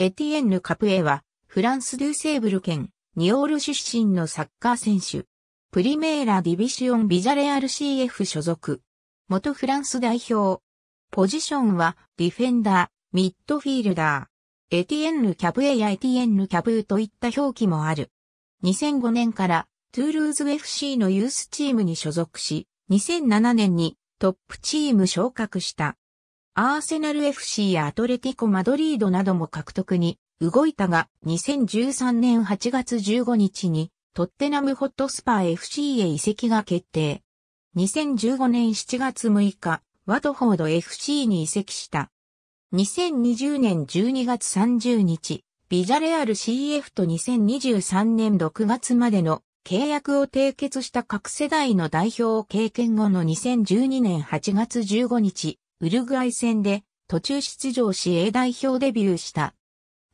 エティエンヌ・カプエは、フランス・ューセーブル県、ニオール出身のサッカー選手。プリメーラ・ディビシオン・ビジャレアル CF 所属。元フランス代表。ポジションは、ディフェンダー、ミッドフィールダー。エティエンヌ・キャプエやエティエンヌ・キャプーといった表記もある。2005年から、トゥールーズ FC のユースチームに所属し、2007年にトップチーム昇格した。アーセナル FC やアトレティコ・マドリードなども獲得に動いたが2013年8月15日にトッテナムホットスパー FC へ移籍が決定。2015年7月6日、ワトフォード FC に移籍した。2020年12月30日、ビジャレアル CF と2023年6月までの契約を締結した各世代の代表を経験後の2012年8月15日、ウルグアイ戦で途中出場し A 代表デビューした。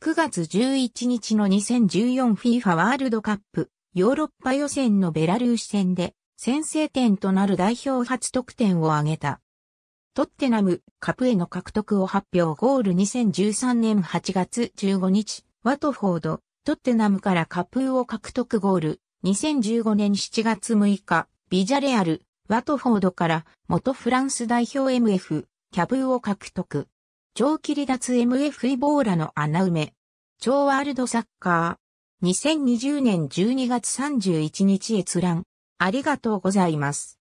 9月11日の 2014FIFA ワールドカップヨーロッパ予選のベラルーシ戦で先制点となる代表初得点を挙げた。トッテナムカプへの獲得を発表ゴール2013年8月15日ワトフォードトッテナムからカプを獲得ゴール2015年7月6日ビジャレアルワトフォードから元フランス代表 MF キャブを獲得。長期離脱 MF イボーラの穴埋め。超ワールドサッカー。2020年12月31日閲覧。ありがとうございます。